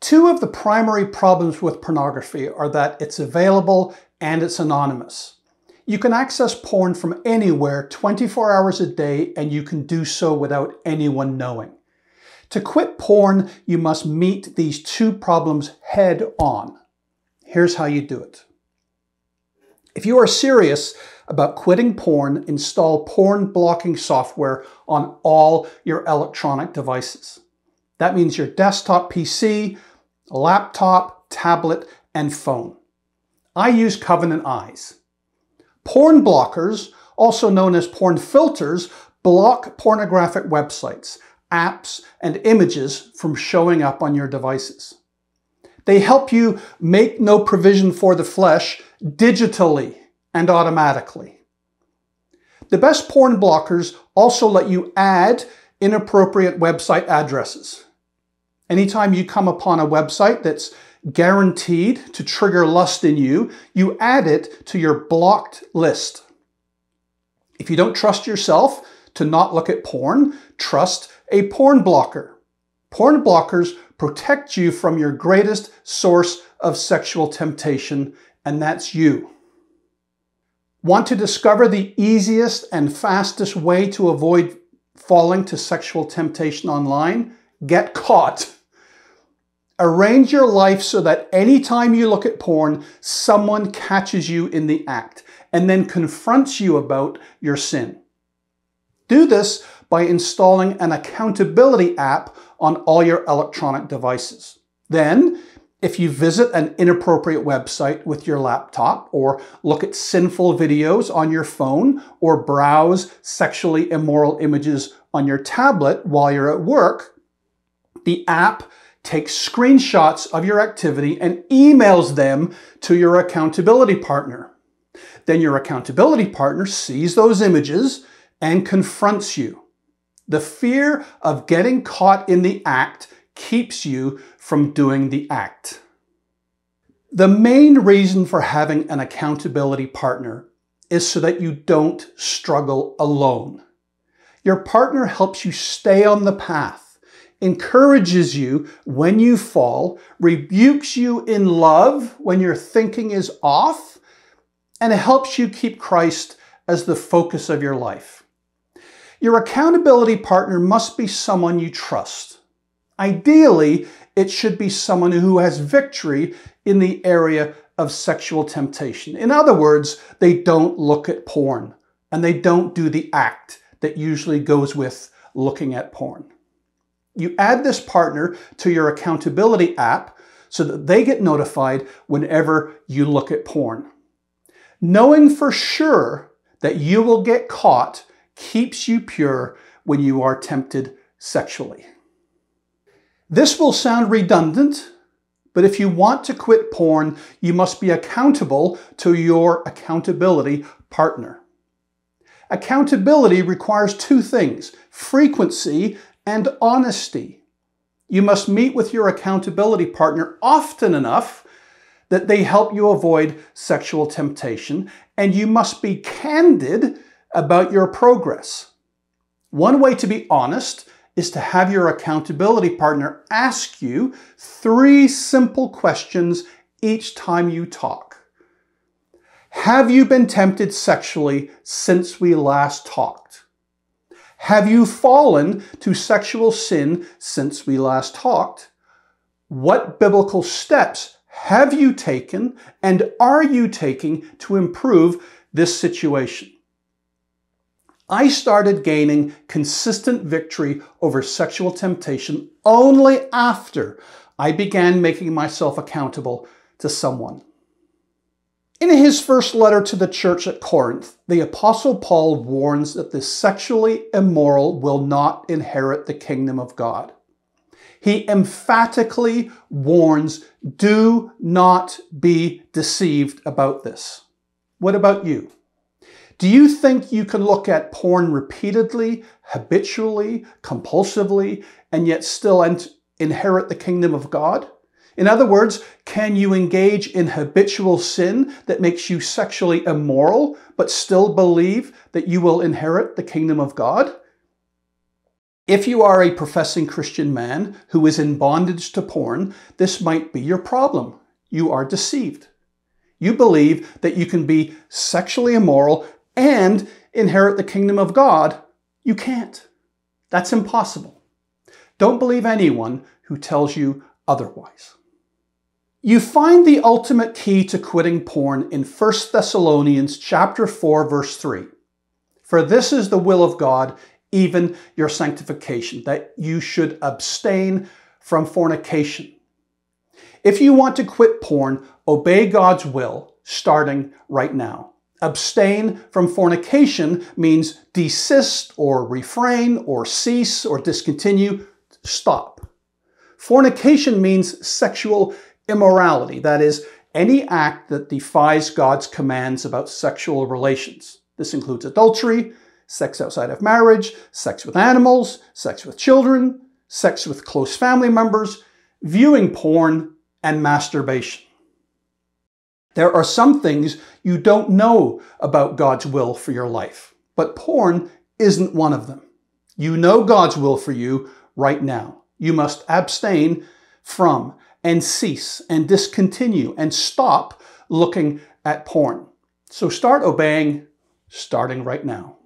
Two of the primary problems with pornography are that it's available and it's anonymous. You can access porn from anywhere 24 hours a day and you can do so without anyone knowing. To quit porn, you must meet these two problems head on. Here's how you do it. If you are serious about quitting porn, install porn blocking software on all your electronic devices. That means your desktop PC, laptop, tablet, and phone. I use Covenant Eyes. Porn blockers, also known as porn filters, block pornographic websites, apps, and images from showing up on your devices. They help you make no provision for the flesh digitally and automatically. The best porn blockers also let you add inappropriate website addresses. Anytime you come upon a website that's guaranteed to trigger lust in you, you add it to your blocked list. If you don't trust yourself to not look at porn, trust a porn blocker. Porn blockers protect you from your greatest source of sexual temptation, and that's you. Want to discover the easiest and fastest way to avoid falling to sexual temptation online? Get caught. Arrange your life so that anytime you look at porn, someone catches you in the act and then confronts you about your sin. Do this by installing an accountability app on all your electronic devices. Then, if you visit an inappropriate website with your laptop, or look at sinful videos on your phone, or browse sexually immoral images on your tablet while you're at work, the app takes screenshots of your activity and emails them to your accountability partner. Then your accountability partner sees those images and confronts you. The fear of getting caught in the act keeps you from doing the act. The main reason for having an accountability partner is so that you don't struggle alone. Your partner helps you stay on the path encourages you when you fall, rebukes you in love when your thinking is off, and helps you keep Christ as the focus of your life. Your accountability partner must be someone you trust. Ideally, it should be someone who has victory in the area of sexual temptation. In other words, they don't look at porn and they don't do the act that usually goes with looking at porn. You add this partner to your accountability app so that they get notified whenever you look at porn. Knowing for sure that you will get caught keeps you pure when you are tempted sexually. This will sound redundant, but if you want to quit porn, you must be accountable to your accountability partner. Accountability requires two things, frequency and honesty. You must meet with your accountability partner often enough that they help you avoid sexual temptation, and you must be candid about your progress. One way to be honest is to have your accountability partner ask you three simple questions each time you talk. Have you been tempted sexually since we last talked? Have you fallen to sexual sin since we last talked? What biblical steps have you taken and are you taking to improve this situation? I started gaining consistent victory over sexual temptation only after I began making myself accountable to someone. In his first letter to the church at Corinth, the Apostle Paul warns that the sexually immoral will not inherit the kingdom of God. He emphatically warns do not be deceived about this. What about you? Do you think you can look at porn repeatedly, habitually, compulsively, and yet still inherit the kingdom of God? In other words, can you engage in habitual sin that makes you sexually immoral, but still believe that you will inherit the kingdom of God? If you are a professing Christian man who is in bondage to porn, this might be your problem. You are deceived. You believe that you can be sexually immoral and inherit the kingdom of God. You can't. That's impossible. Don't believe anyone who tells you otherwise. You find the ultimate key to quitting porn in 1 Thessalonians chapter 4 verse 3. For this is the will of God, even your sanctification, that you should abstain from fornication. If you want to quit porn, obey God's will starting right now. Abstain from fornication means desist or refrain or cease or discontinue, stop. Fornication means sexual immorality, that is, any act that defies God's commands about sexual relations. This includes adultery, sex outside of marriage, sex with animals, sex with children, sex with close family members, viewing porn, and masturbation. There are some things you don't know about God's will for your life, but porn isn't one of them. You know God's will for you right now. You must abstain from and cease and discontinue and stop looking at porn. So start obeying starting right now.